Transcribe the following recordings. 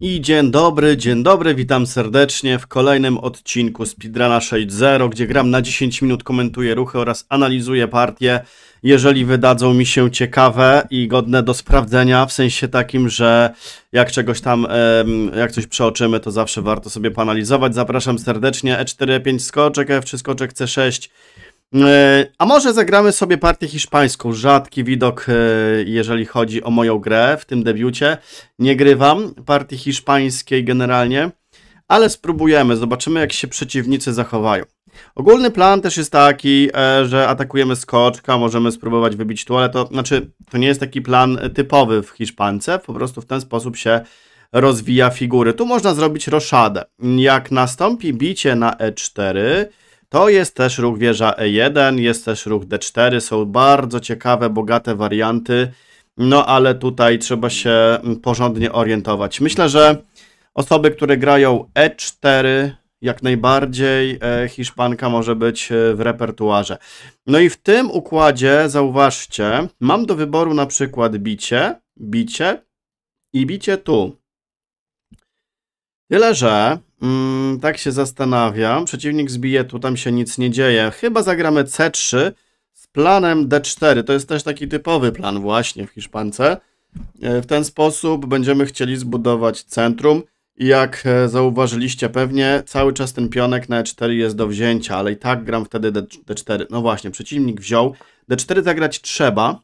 I dzień dobry, dzień dobry, witam serdecznie w kolejnym odcinku Speedruna 6.0, gdzie gram na 10 minut, komentuję ruchy oraz analizuję partie, jeżeli wydadzą mi się ciekawe i godne do sprawdzenia, w sensie takim, że jak czegoś tam, jak coś przeoczymy, to zawsze warto sobie panalizować. Zapraszam serdecznie, E4, e 5 skoczek, F3 skoczek, C6, E, a może zagramy sobie partię hiszpańską. Rzadki widok, e, jeżeli chodzi o moją grę w tym debiucie. Nie grywam partii hiszpańskiej generalnie, ale spróbujemy. Zobaczymy, jak się przeciwnicy zachowają. Ogólny plan też jest taki, e, że atakujemy skoczka, możemy spróbować wybić tu, ale to znaczy, to nie jest taki plan typowy w Hiszpance. Po prostu w ten sposób się rozwija figury. Tu można zrobić roszadę. Jak nastąpi bicie na e4, to jest też ruch wieża E1, jest też ruch D4, są bardzo ciekawe, bogate warianty, no ale tutaj trzeba się mm, porządnie orientować. Myślę, że osoby, które grają E4, jak najbardziej e, hiszpanka może być e, w repertuarze. No i w tym układzie, zauważcie, mam do wyboru na przykład bicie, bicie i bicie tu. Tyle, że Mm, tak się zastanawiam. Przeciwnik zbije tu, tam się nic nie dzieje. Chyba zagramy C3 z planem D4. To jest też taki typowy plan właśnie w Hiszpance. E, w ten sposób będziemy chcieli zbudować centrum. I jak e, zauważyliście pewnie, cały czas ten pionek na E4 jest do wzięcia, ale i tak gram wtedy D4. No właśnie, przeciwnik wziął. D4 zagrać trzeba,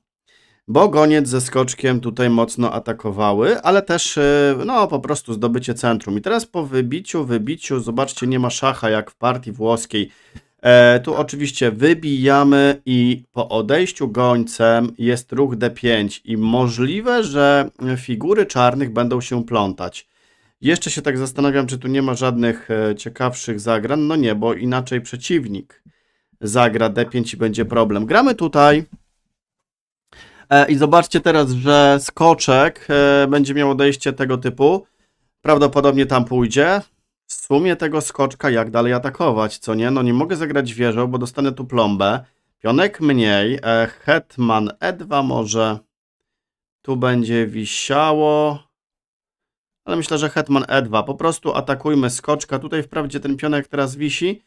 bo Goniec ze Skoczkiem tutaj mocno atakowały, ale też e, no po prostu zdobycie centrum. I teraz po wybiciu, wybiciu, zobaczcie, nie ma szacha jak w partii włoskiej. E, tu oczywiście wybijamy i po odejściu gońcem jest ruch D5 i możliwe, że figury czarnych będą się plątać. Jeszcze się tak zastanawiam, czy tu nie ma żadnych e, ciekawszych zagran. No nie, bo inaczej przeciwnik zagra D5 i będzie problem. Gramy tutaj E, I zobaczcie teraz, że skoczek e, będzie miał odejście tego typu. Prawdopodobnie tam pójdzie. W sumie tego skoczka jak dalej atakować, co nie? No nie mogę zagrać wieżą, bo dostanę tu plombę. Pionek mniej, e, hetman e2 może. Tu będzie wisiało. Ale myślę, że hetman e2. Po prostu atakujmy skoczka. Tutaj wprawdzie ten pionek teraz wisi,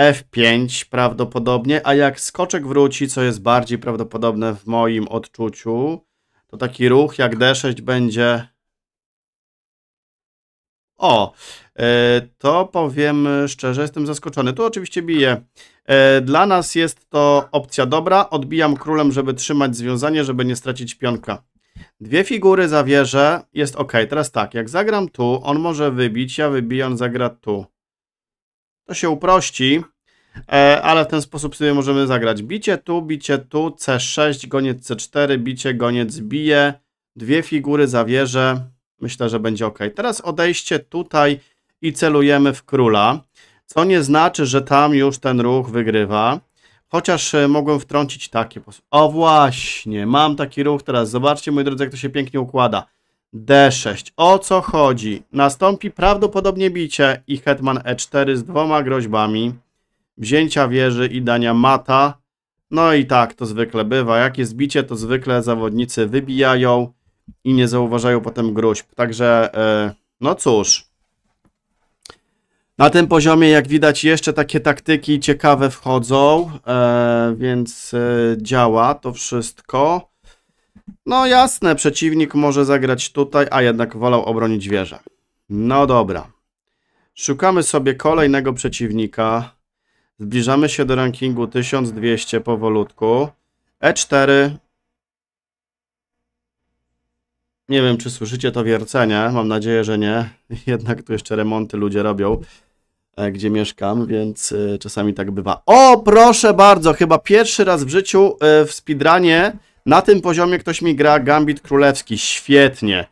F5 prawdopodobnie, a jak skoczek wróci, co jest bardziej prawdopodobne w moim odczuciu, to taki ruch jak D6 będzie... O, e, to powiem szczerze, jestem zaskoczony. Tu oczywiście biję. E, dla nas jest to opcja dobra. Odbijam królem, żeby trzymać związanie, żeby nie stracić pionka. Dwie figury zawierzę, jest ok. Teraz tak, jak zagram tu, on może wybić, ja wybiję, on zagra tu. To się uprości, e, ale w ten sposób sobie możemy zagrać. Bicie tu, bicie tu, C6, goniec C4, bicie, goniec bije, dwie figury zawierze. Myślę, że będzie ok. Teraz odejście tutaj i celujemy w króla, co nie znaczy, że tam już ten ruch wygrywa. Chociaż e, mogłem wtrącić takie. O właśnie, mam taki ruch teraz. Zobaczcie, moi drodzy, jak to się pięknie układa. D6. O co chodzi? Nastąpi prawdopodobnie bicie i hetman E4 z dwoma groźbami wzięcia wieży i dania mata. No i tak to zwykle bywa. Jak jest bicie, to zwykle zawodnicy wybijają i nie zauważają potem gruźb. Także, e, no cóż. Na tym poziomie, jak widać, jeszcze takie taktyki ciekawe wchodzą, e, więc e, działa to wszystko. No jasne, przeciwnik może zagrać tutaj, a jednak wolał obronić wieżę. No dobra. Szukamy sobie kolejnego przeciwnika. Zbliżamy się do rankingu 1200 powolutku. E4. Nie wiem, czy słyszycie to wiercenie. Mam nadzieję, że nie. Jednak tu jeszcze remonty ludzie robią, e, gdzie mieszkam, więc e, czasami tak bywa. O, proszę bardzo, chyba pierwszy raz w życiu e, w speedrunie na tym poziomie ktoś mi gra Gambit Królewski, świetnie.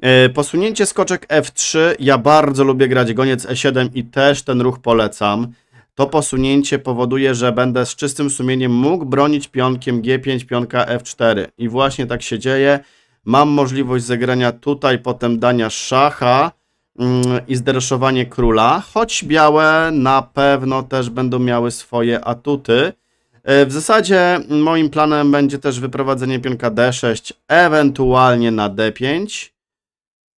E, posunięcie skoczek F3, ja bardzo lubię grać goniec E7 i też ten ruch polecam. To posunięcie powoduje, że będę z czystym sumieniem mógł bronić pionkiem G5, pionka F4. I właśnie tak się dzieje. Mam możliwość zagrania tutaj, potem dania szacha mm, i zdereszowanie króla, choć białe na pewno też będą miały swoje atuty. E, w zasadzie moim planem będzie też wyprowadzenie pionka D6, ewentualnie na D5.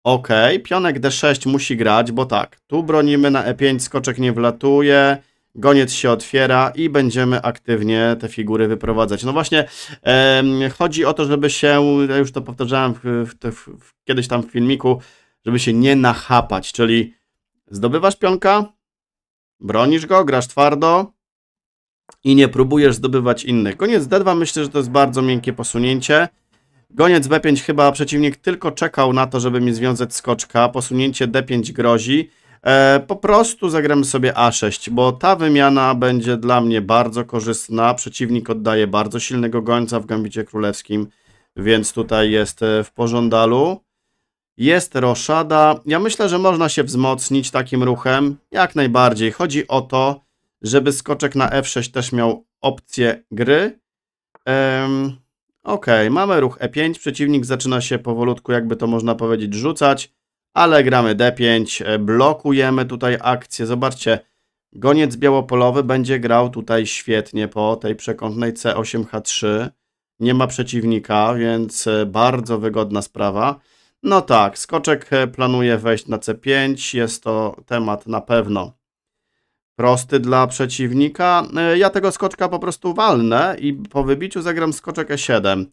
Ok, pionek D6 musi grać, bo tak, tu bronimy na E5, skoczek nie wlatuje, goniec się otwiera i będziemy aktywnie te figury wyprowadzać. No właśnie, e, chodzi o to, żeby się, ja już to powtarzałem w, w, w, kiedyś tam w filmiku, żeby się nie nachapać, czyli zdobywasz pionka, bronisz go, grasz twardo, i nie próbujesz zdobywać innych. Goniec D2 myślę, że to jest bardzo miękkie posunięcie. Goniec B5 chyba przeciwnik tylko czekał na to, żeby mi związać skoczka. Posunięcie D5 grozi. E, po prostu zagramy sobie A6, bo ta wymiana będzie dla mnie bardzo korzystna. Przeciwnik oddaje bardzo silnego gońca w Gambicie Królewskim, więc tutaj jest e, w pożądalu. Jest roszada. Ja myślę, że można się wzmocnić takim ruchem. Jak najbardziej. Chodzi o to, żeby skoczek na f6 też miał opcję gry. Um, ok, mamy ruch e5, przeciwnik zaczyna się powolutku, jakby to można powiedzieć, rzucać, ale gramy d5, e, blokujemy tutaj akcję. Zobaczcie, goniec białopolowy będzie grał tutaj świetnie po tej przekątnej c8h3. Nie ma przeciwnika, więc e, bardzo wygodna sprawa. No tak, skoczek e, planuje wejść na c5, jest to temat na pewno prosty dla przeciwnika. E, ja tego skoczka po prostu walnę i po wybiciu zagram skoczek e7.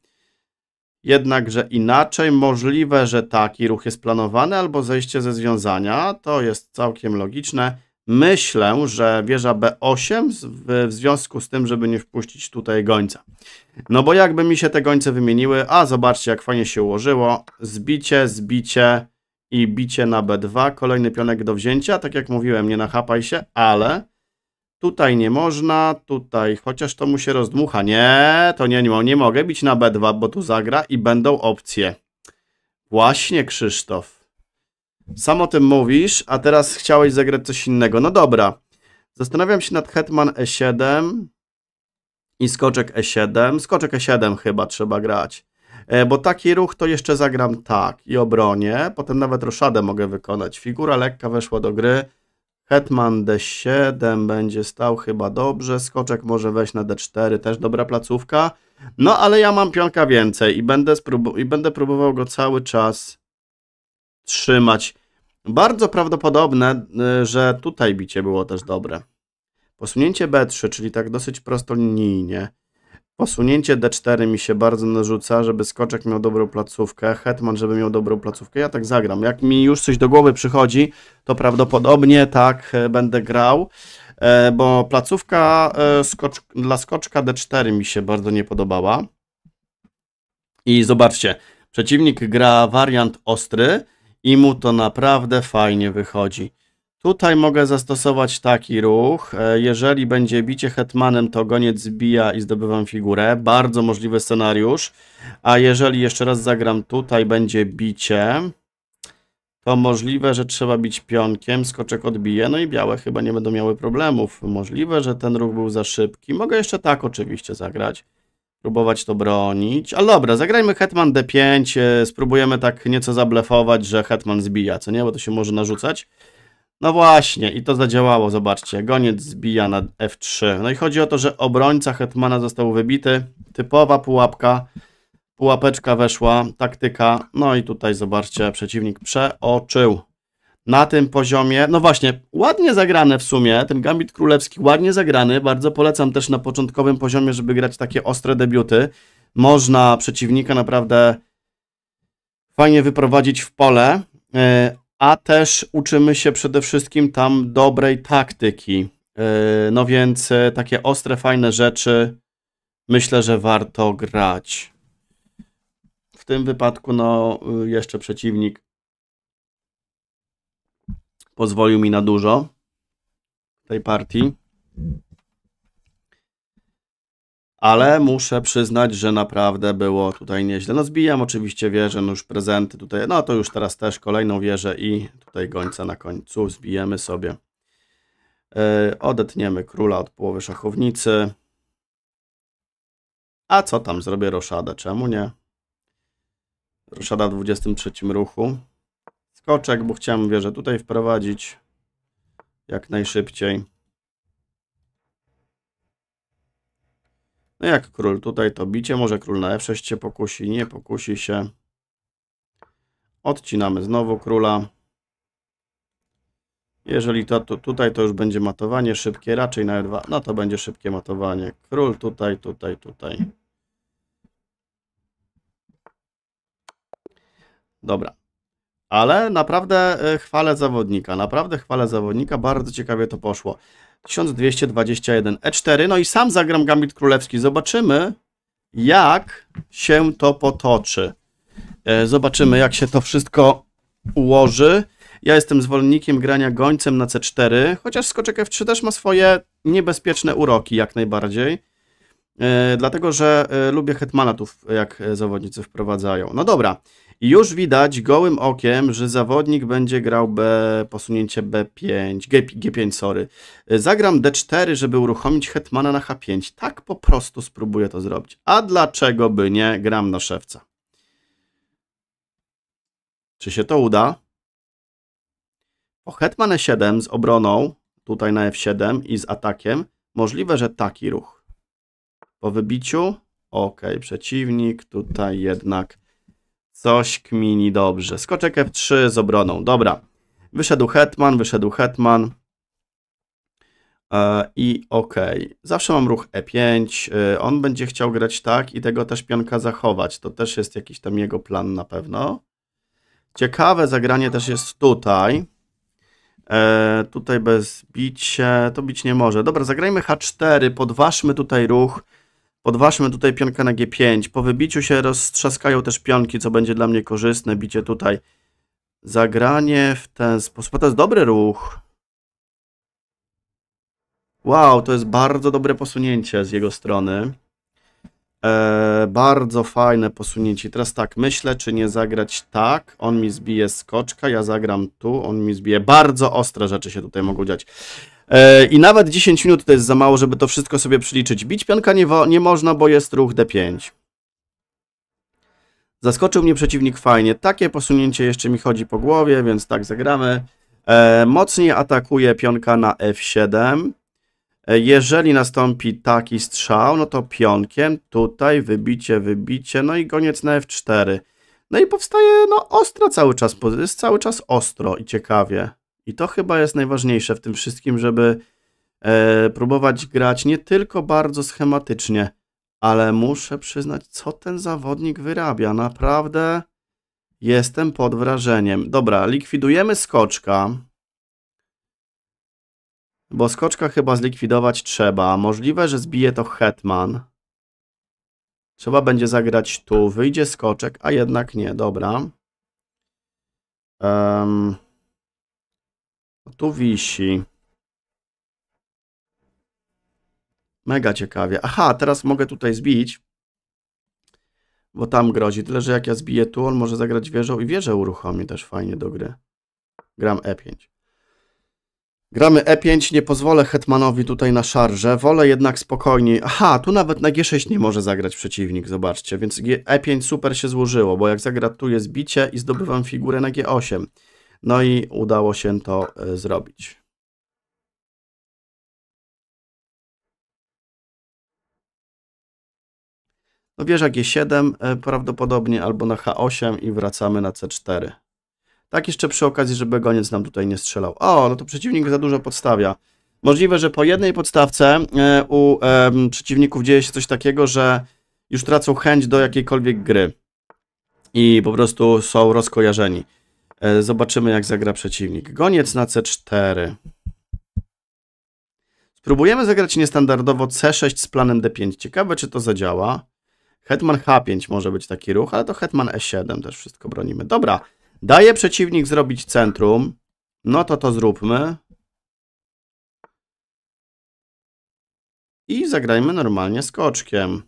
Jednakże inaczej możliwe, że taki ruch jest planowany albo zejście ze związania. To jest całkiem logiczne. Myślę, że wieża B8 w związku z tym, żeby nie wpuścić tutaj gońca. No bo jakby mi się te gońce wymieniły, a zobaczcie jak fajnie się ułożyło. Zbicie, zbicie, i bicie na B2, kolejny pionek do wzięcia, tak jak mówiłem, nie nachapaj się, ale tutaj nie można, tutaj, chociaż to mu się rozdmucha, nie, to nie, nie, nie mogę bić na B2, bo tu zagra i będą opcje. Właśnie, Krzysztof. Sam o tym mówisz, a teraz chciałeś zagrać coś innego. No dobra. Zastanawiam się nad Hetman E7 i skoczek E7. Skoczek E7 chyba trzeba grać. E, bo taki ruch to jeszcze zagram tak i obronię, potem nawet roszadę mogę wykonać. Figura lekka weszła do gry, hetman d7 będzie stał chyba dobrze, skoczek może wejść na d4, też dobra placówka, no ale ja mam pionka więcej i będę, i będę próbował go cały czas trzymać. Bardzo prawdopodobne, y, że tutaj bicie było też dobre. Posunięcie b3, czyli tak dosyć prostolinijnie. Posunięcie D4 mi się bardzo narzuca, żeby skoczek miał dobrą placówkę, hetman, żeby miał dobrą placówkę. Ja tak zagram. Jak mi już coś do głowy przychodzi, to prawdopodobnie tak e, będę grał, e, bo placówka e, skocz dla skoczka D4 mi się bardzo nie podobała. I zobaczcie, przeciwnik gra wariant ostry i mu to naprawdę fajnie wychodzi. Tutaj mogę zastosować taki ruch. E, jeżeli będzie bicie hetmanem, to goniec zbija i zdobywam figurę. Bardzo możliwy scenariusz. A jeżeli jeszcze raz zagram tutaj, będzie bicie, to możliwe, że trzeba bić pionkiem, skoczek odbije, no i białe chyba nie będą miały problemów. Możliwe, że ten ruch był za szybki. Mogę jeszcze tak oczywiście zagrać. Próbować to bronić. Ale dobra, zagrajmy hetman d5, e, spróbujemy tak nieco zablefować, że hetman zbija, co nie? Bo to się może narzucać. No właśnie, i to zadziałało, zobaczcie. Goniec zbija na F3. No i chodzi o to, że obrońca Hetmana został wybity. Typowa pułapka. Pułapeczka weszła, taktyka. No i tutaj zobaczcie, przeciwnik przeoczył. Na tym poziomie, no właśnie, ładnie zagrane w sumie, ten Gambit Królewski ładnie zagrany, bardzo polecam też na początkowym poziomie, żeby grać takie ostre debiuty. Można przeciwnika naprawdę fajnie wyprowadzić w pole, e, a też uczymy się przede wszystkim tam dobrej taktyki. E, no więc e, takie ostre, fajne rzeczy myślę, że warto grać. W tym wypadku, no, e, jeszcze przeciwnik pozwolił mi na dużo tej partii ale muszę przyznać, że naprawdę było tutaj nieźle. No zbijam oczywiście wieżę, no już prezenty tutaj, no to już teraz też kolejną wieżę i tutaj gońca na końcu zbijemy sobie. Yy, odetniemy króla od połowy szachownicy. A co tam, zrobię roszadę, czemu nie? Roszada w 23 ruchu. Skoczek, bo chciałem wieżę tutaj wprowadzić jak najszybciej. No jak król tutaj to bicie, może król na f6 się pokusi, nie pokusi się. Odcinamy znowu króla. Jeżeli to, to, tutaj to już będzie matowanie szybkie, raczej na E2, no to będzie szybkie matowanie. Król tutaj, tutaj, tutaj. Dobra. Ale naprawdę e, chwalę zawodnika, naprawdę chwalę zawodnika, bardzo ciekawie to poszło. 1221 e4. No i sam zagram gambit królewski. Zobaczymy, jak się to potoczy. E, zobaczymy, jak się to wszystko ułoży. Ja jestem zwolennikiem grania gońcem na c4, chociaż skoczek f3 też ma swoje niebezpieczne uroki jak najbardziej. E, dlatego że e, lubię hetmanatów, jak e, zawodnicy wprowadzają. No dobra, już widać gołym okiem, że zawodnik będzie grał B, posunięcie B5, G, G5, sorry. Zagram D4, żeby uruchomić hetmana na H5. Tak po prostu spróbuję to zrobić. A dlaczego by nie? Gram na szewca. Czy się to uda? Po hetman E7 z obroną, tutaj na F7 i z atakiem, możliwe, że taki ruch. Po wybiciu? Ok, przeciwnik tutaj jednak coś kmini dobrze. Skoczek F3 z obroną, dobra. Wyszedł hetman, wyszedł hetman. E, I ok, zawsze mam ruch E5, e, on będzie chciał grać tak i tego też pionka zachować, to też jest jakiś tam jego plan na pewno. Ciekawe zagranie też jest tutaj. E, tutaj bez bicie, to bić nie może. Dobra, zagrajmy H4, podważmy tutaj ruch. Podważmy tutaj pionkę na G5. Po wybiciu się roztrzaskają też pionki, co będzie dla mnie korzystne. Bicie tutaj. Zagranie w ten sposób. to jest dobry ruch. Wow, to jest bardzo dobre posunięcie z jego strony. Eee, bardzo fajne posunięcie. Teraz tak, myślę, czy nie zagrać tak. On mi zbije skoczka, ja zagram tu, on mi zbije. Bardzo ostre rzeczy się tutaj mogą dziać. E, I nawet 10 minut to jest za mało, żeby to wszystko sobie przeliczyć. Bić pionka nie, nie można, bo jest ruch D5. Zaskoczył mnie przeciwnik fajnie. Takie posunięcie jeszcze mi chodzi po głowie, więc tak zagramy. E, mocniej atakuje pionka na F7. E, jeżeli nastąpi taki strzał, no to pionkiem tutaj wybicie, wybicie, no i goniec na F4. No i powstaje no, ostra cały czas, jest cały czas ostro i ciekawie. I to chyba jest najważniejsze w tym wszystkim, żeby e, próbować grać nie tylko bardzo schematycznie, ale muszę przyznać, co ten zawodnik wyrabia. Naprawdę jestem pod wrażeniem. Dobra, likwidujemy skoczka. Bo skoczka chyba zlikwidować trzeba. Możliwe, że zbije to Hetman. Trzeba będzie zagrać tu. Wyjdzie skoczek, a jednak nie. Dobra. Um, tu wisi. Mega ciekawie. Aha, teraz mogę tutaj zbić. Bo tam grozi. Tyle, że jak ja zbiję tu, on może zagrać wieżą i wieżę uruchomi też fajnie do gry. Gram E5. Gramy E5, nie pozwolę Hetmanowi tutaj na szarże, wolę jednak spokojniej. Aha, tu nawet na G6 nie może zagrać przeciwnik, zobaczcie, więc E5 super się złożyło, bo jak zagra tu jest bicie i zdobywam figurę na G8. No i udało się to e, zrobić. No wieża G7 e, prawdopodobnie albo na H8 i wracamy na C4. Tak jeszcze przy okazji, żeby goniec nam tutaj nie strzelał. O, no to przeciwnik za dużo podstawia. Możliwe, że po jednej podstawce e, u przeciwników dzieje się coś takiego, że już tracą chęć do jakiejkolwiek gry i po prostu są rozkojarzeni. E, zobaczymy, jak zagra przeciwnik. Goniec na C4. Spróbujemy zagrać niestandardowo C6 z planem D5. Ciekawe, czy to zadziała. Hetman H5 może być taki ruch, ale to Hetman E7 też wszystko bronimy. Dobra, daje przeciwnik zrobić centrum. No to to zróbmy. I zagrajmy normalnie skoczkiem.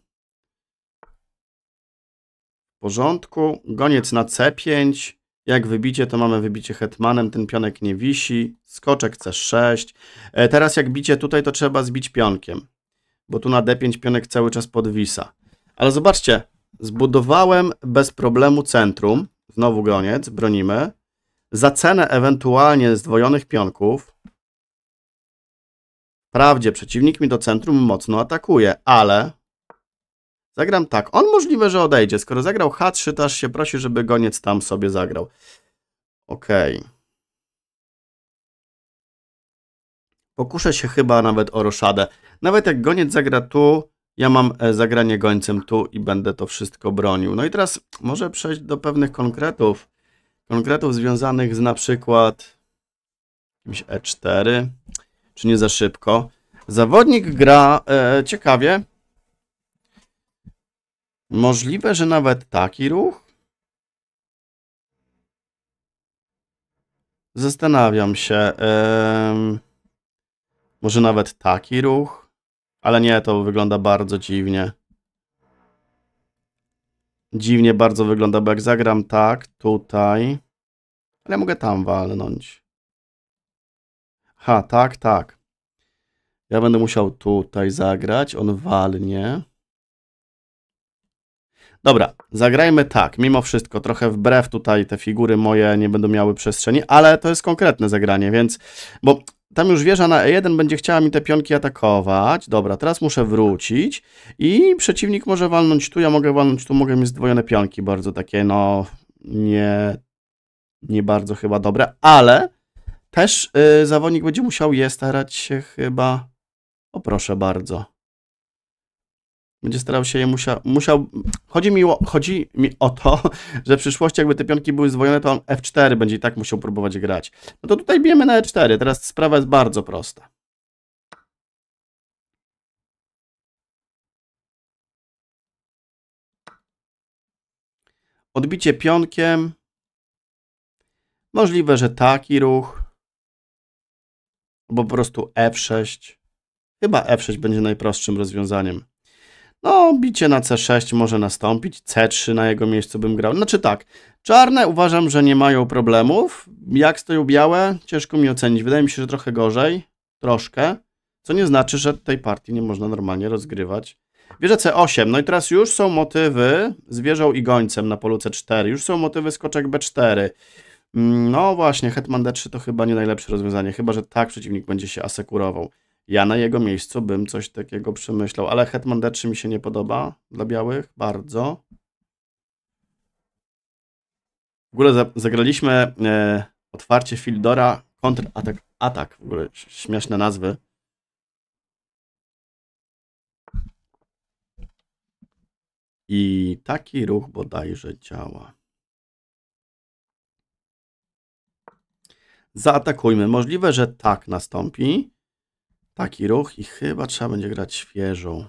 W porządku. Goniec na C5. Jak wybicie, to mamy wybicie hetmanem, ten pionek nie wisi, skoczek c6. E, teraz jak bicie tutaj, to trzeba zbić pionkiem, bo tu na d5 pionek cały czas podwisa. Ale zobaczcie, zbudowałem bez problemu centrum, znowu goniec, bronimy, za cenę ewentualnie zdwojonych pionków. Wprawdzie przeciwnik mi do centrum mocno atakuje, ale Zagram tak. On możliwe, że odejdzie. Skoro zagrał H3, to aż się prosi, żeby goniec tam sobie zagrał. Okej. Okay. Pokuszę się chyba nawet o roszadę. Nawet jak goniec zagra tu, ja mam e, zagranie gońcem tu i będę to wszystko bronił. No i teraz może przejść do pewnych konkretów. Konkretów związanych z na przykład jakimś E4. Czy nie za szybko? Zawodnik gra e, ciekawie, Możliwe, że nawet taki ruch? Zastanawiam się. Ehm, może nawet taki ruch? Ale nie, to wygląda bardzo dziwnie. Dziwnie bardzo wygląda, bo jak zagram tak, tutaj... Ale ja mogę tam walnąć. Ha, tak, tak. Ja będę musiał tutaj zagrać, on walnie. Dobra, zagrajmy tak, mimo wszystko, trochę wbrew tutaj te figury moje nie będą miały przestrzeni, ale to jest konkretne zagranie, więc, bo tam już wieża na E1 będzie chciała mi te pionki atakować. Dobra, teraz muszę wrócić i przeciwnik może walnąć tu, ja mogę walnąć tu, mogę mieć zdwojone pionki, bardzo takie, no, nie, nie bardzo chyba dobre, ale też y, zawodnik będzie musiał je starać się chyba, o proszę bardzo, będzie starał się je musiał, musiał chodzi, mi o, chodzi mi o to, że w przyszłości jakby te pionki były zdwojone, to on F4 będzie i tak musiał próbować grać. No to tutaj bijemy na E4, teraz sprawa jest bardzo prosta. Odbicie pionkiem. Możliwe, że taki ruch. Albo po prostu F6. Chyba F6 będzie najprostszym rozwiązaniem. No, bicie na C6 może nastąpić, C3 na jego miejscu bym grał. Znaczy tak, czarne uważam, że nie mają problemów. Jak stoją białe, ciężko mi ocenić. Wydaje mi się, że trochę gorzej, troszkę, co nie znaczy, że tej partii nie można normalnie rozgrywać. Wieża C8, no i teraz już są motywy z wieżą i gońcem na polu C4, już są motywy skoczek B4. Mm, no właśnie, hetman D3 to chyba nie najlepsze rozwiązanie, chyba że tak przeciwnik będzie się asekurował. Ja na jego miejscu bym coś takiego przemyślał, ale Hetman D3 mi się nie podoba dla białych, bardzo. W ogóle zagraliśmy e, otwarcie Fildora, kontratak, atak, w ogóle śmieszne nazwy. I taki ruch bodajże działa. Zaatakujmy. Możliwe, że tak nastąpi. Taki ruch i chyba trzeba będzie grać świeżą.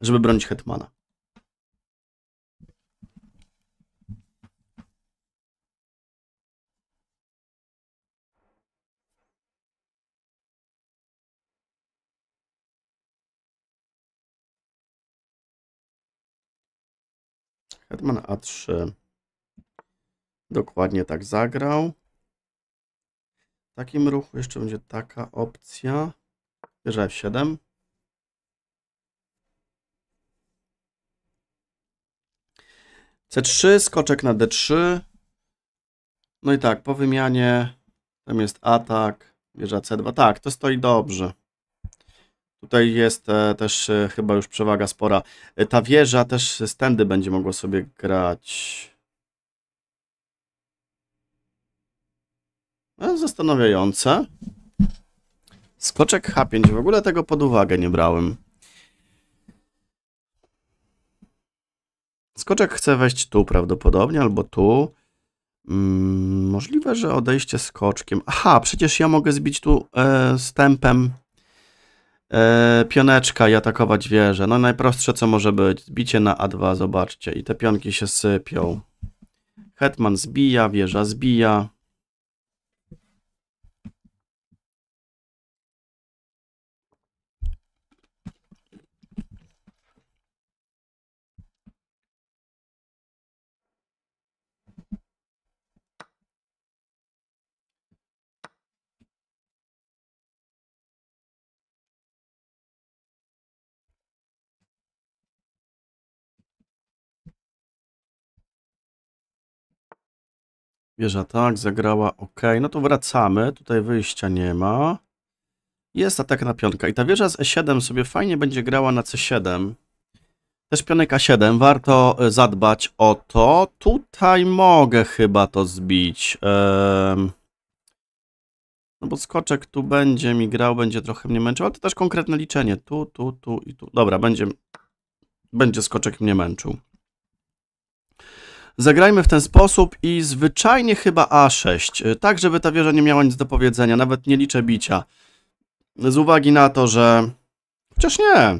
Żeby bronić Hetmana. Hetman A3 dokładnie tak zagrał. W takim ruchu jeszcze będzie taka opcja. Bierze F7. C3, skoczek na D3. No i tak, po wymianie tam jest atak, wieża C2. Tak, to stoi dobrze. Tutaj jest e, też e, chyba już przewaga spora. E, ta wieża też tędy będzie mogła sobie grać. No, zastanawiające. Skoczek H5, w ogóle tego pod uwagę nie brałem. Skoczek chce wejść tu prawdopodobnie, albo tu. Mm, możliwe, że odejście skoczkiem. Aha, przecież ja mogę zbić tu e, stępem e, pioneczka i atakować wieżę. No najprostsze co może być. Bicie na A2, zobaczcie. I te pionki się sypią. Hetman zbija, wieża zbija. Wieża tak, zagrała ok. No to wracamy. Tutaj wyjścia nie ma. Jest atak na pionka. I ta wieża z E7 sobie fajnie będzie grała na C7. Też pionek A7. Warto e, zadbać o to. Tutaj mogę chyba to zbić. Ehm... No bo skoczek tu będzie mi grał, będzie trochę mnie męczył, ale to też konkretne liczenie. Tu, tu, tu i tu. Dobra, będzie, będzie skoczek mnie męczył. Zagrajmy w ten sposób i zwyczajnie chyba A6, y, tak żeby ta wieża nie miała nic do powiedzenia, nawet nie liczę bicia. Z uwagi na to, że... Chociaż nie,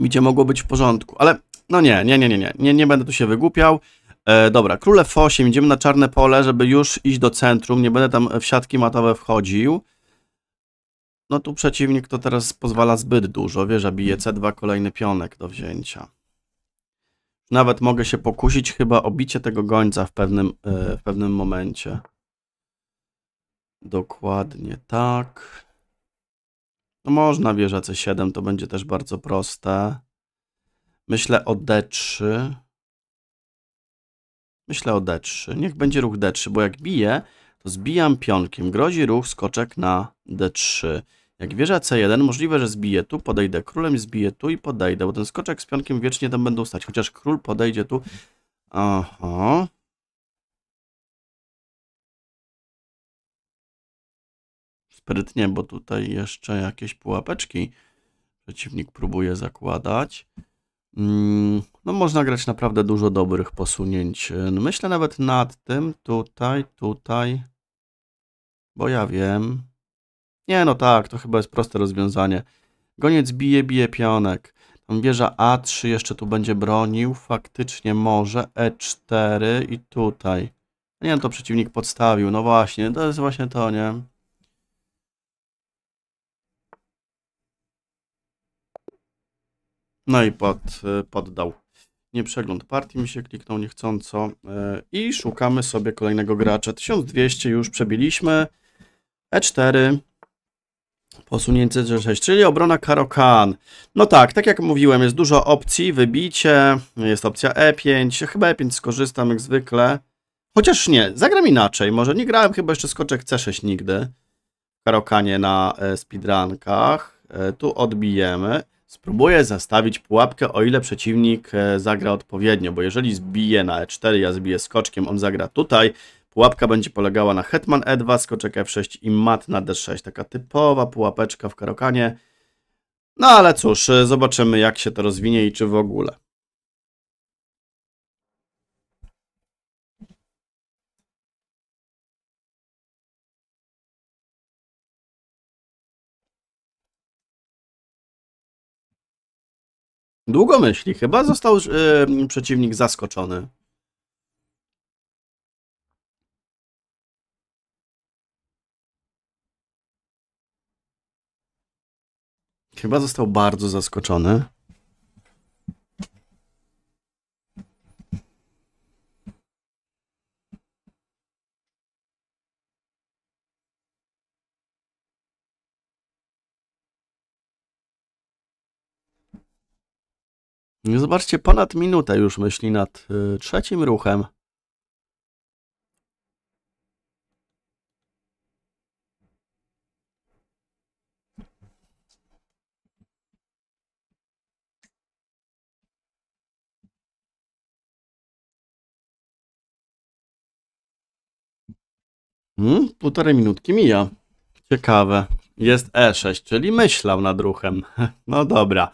bicie mogło być w porządku, ale no nie, nie, nie, nie, nie, nie, nie będę tu się wygłupiał. E, dobra, król F8, idziemy na czarne pole, żeby już iść do centrum, nie będę tam w siatki matowe wchodził. No tu przeciwnik to teraz pozwala zbyt dużo, wieża bije C2, kolejny pionek do wzięcia. Nawet mogę się pokusić chyba o bicie tego gońca w pewnym, e, mhm. w pewnym momencie. Dokładnie tak. No można wieża C7, to będzie też bardzo proste. Myślę o D3. Myślę o D3. Niech będzie ruch D3, bo jak biję, to zbijam pionkiem. Grozi ruch skoczek na D3. Jak wieża C1, możliwe, że zbije tu, podejdę królem, zbije tu i podejdę, bo ten skoczek z pionkiem wiecznie tam będą stać, chociaż król podejdzie tu. Aha. Sprytnie, bo tutaj jeszcze jakieś pułapeczki przeciwnik próbuje zakładać. Mm, no można grać naprawdę dużo dobrych posunięć. Myślę nawet nad tym, tutaj, tutaj, bo ja wiem, nie, no tak, to chyba jest proste rozwiązanie. Goniec bije, bije pionek. Tam wieża A3 jeszcze tu będzie bronił. Faktycznie może. E4 i tutaj. Nie, no to przeciwnik podstawił. No właśnie, to jest właśnie to, nie? No i pod, y, poddał. Nie przegląd partii mi się kliknął niechcąco. Y, I szukamy sobie kolejnego gracza. 1200 już przebiliśmy. E4. Posunięcie C6, czyli obrona Karokan. No tak, tak jak mówiłem, jest dużo opcji, wybicie, jest opcja E5, chyba E5 skorzystam jak zwykle. Chociaż nie, zagram inaczej, może nie grałem chyba jeszcze skoczek C6 nigdy. Karokanie na e, speedrunkach. E, tu odbijemy. Spróbuję zastawić pułapkę, o ile przeciwnik e, zagra odpowiednio, bo jeżeli zbije na E4, ja zbiję skoczkiem, on zagra tutaj, Pułapka będzie polegała na hetman e2, skoczek f6 i mat na d6. Taka typowa pułapeczka w karokanie. No ale cóż, zobaczymy jak się to rozwinie i czy w ogóle. Długo myśli, chyba został yy, przeciwnik zaskoczony. Chyba został bardzo zaskoczony. Zobaczcie, ponad minutę już myśli nad y, trzecim ruchem. Hmm, półtorej minutki mija. Ciekawe. Jest E6, czyli myślał nad ruchem. No dobra.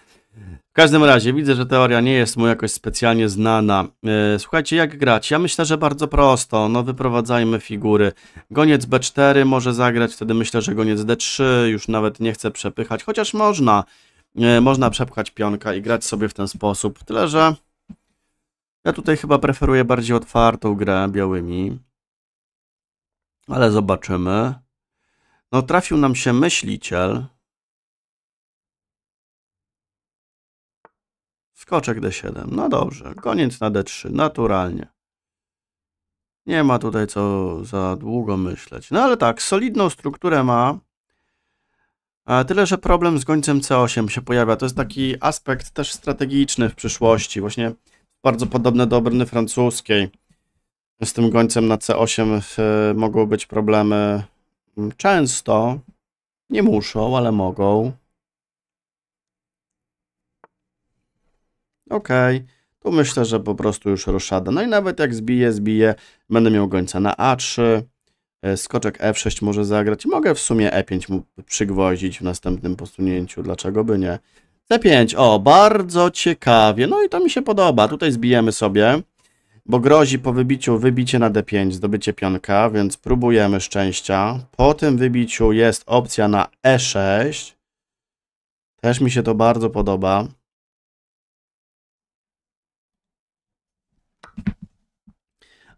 W każdym razie widzę, że teoria nie jest mu jakoś specjalnie znana. E, słuchajcie, jak grać? Ja myślę, że bardzo prosto. No wyprowadzajmy figury. Goniec B4 może zagrać, wtedy myślę, że goniec D3 już nawet nie chce przepychać, chociaż można. E, można przepchać pionka i grać sobie w ten sposób. Tyle, że ja tutaj chyba preferuję bardziej otwartą grę białymi ale zobaczymy. No, trafił nam się myśliciel. Skoczek D7. No dobrze, koniec na D3, naturalnie. Nie ma tutaj co za długo myśleć. No ale tak, solidną strukturę ma. A tyle, że problem z gońcem C8 się pojawia. To jest taki aspekt też strategiczny w przyszłości. Właśnie bardzo podobny do obrony francuskiej z tym gońcem na C8 e, mogą być problemy mm, często. Nie muszą, ale mogą. Ok, tu myślę, że po prostu już roszada. No i nawet jak zbiję, zbiję, będę miał gońca na A3. E, skoczek F6 e może zagrać. Mogę w sumie E5 mu w następnym posunięciu. Dlaczego by nie? C5, o, bardzo ciekawie. No i to mi się podoba. Tutaj zbijemy sobie bo grozi po wybiciu wybicie na d5, zdobycie pionka, więc próbujemy szczęścia. Po tym wybiciu jest opcja na e6. Też mi się to bardzo podoba.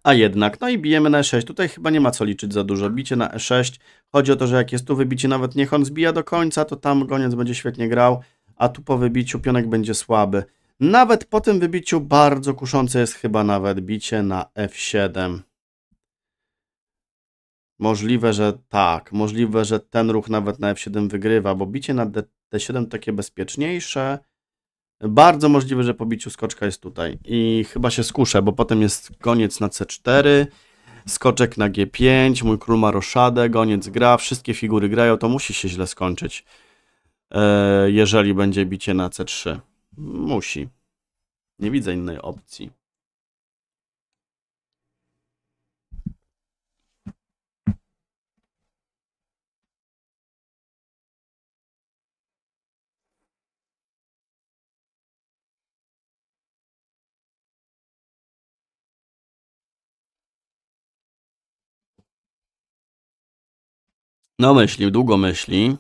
A jednak, no i bijemy na e6. Tutaj chyba nie ma co liczyć za dużo. Bicie na e6. Chodzi o to, że jak jest tu wybicie, nawet niech on zbija do końca, to tam goniec będzie świetnie grał, a tu po wybiciu pionek będzie słaby. Nawet po tym wybiciu bardzo kuszące jest chyba nawet bicie na F7. Możliwe, że tak. Możliwe, że ten ruch nawet na F7 wygrywa, bo bicie na D7 takie bezpieczniejsze. Bardzo możliwe, że po biciu skoczka jest tutaj. I chyba się skuszę, bo potem jest koniec na C4, skoczek na G5, mój król ma roszadę, goniec gra, wszystkie figury grają, to musi się źle skończyć, e, jeżeli będzie bicie na C3. Musi. Nie widzę innej opcji. No myśli, długo myśli.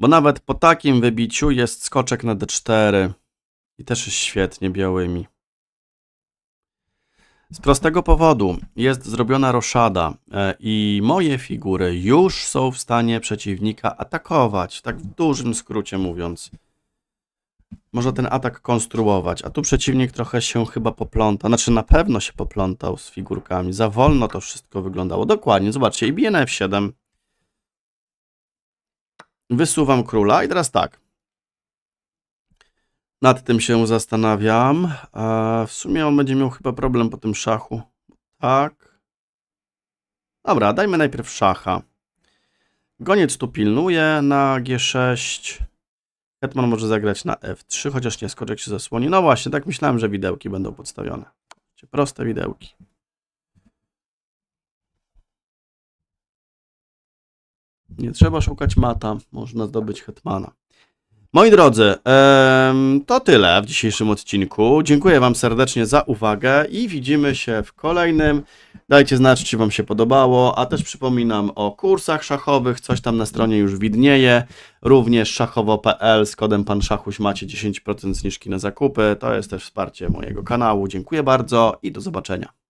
Bo nawet po takim wybiciu jest skoczek na D4. I też jest świetnie białymi. Z prostego powodu jest zrobiona roszada e, i moje figury już są w stanie przeciwnika atakować, tak w dużym skrócie mówiąc. Może ten atak konstruować, a tu przeciwnik trochę się chyba popląta, znaczy na pewno się poplątał z figurkami, za wolno to wszystko wyglądało. Dokładnie, zobaczcie, i bije na F7, Wysuwam króla i teraz tak. Nad tym się zastanawiam. W sumie on będzie miał chyba problem po tym szachu. Tak. Dobra, dajmy najpierw szacha. Goniec tu pilnuje na G6. Hetman może zagrać na F3, chociaż nie, skoczek się zasłoni. No właśnie, tak myślałem, że widełki będą podstawione. Proste widełki. Nie trzeba szukać mata, można zdobyć hetmana. Moi drodzy, to tyle w dzisiejszym odcinku. Dziękuję Wam serdecznie za uwagę i widzimy się w kolejnym. Dajcie znać, czy Wam się podobało, a też przypominam o kursach szachowych, coś tam na stronie już widnieje. Również szachowo.pl z kodem Pan Szachuś macie 10% zniżki na zakupy. To jest też wsparcie mojego kanału. Dziękuję bardzo i do zobaczenia.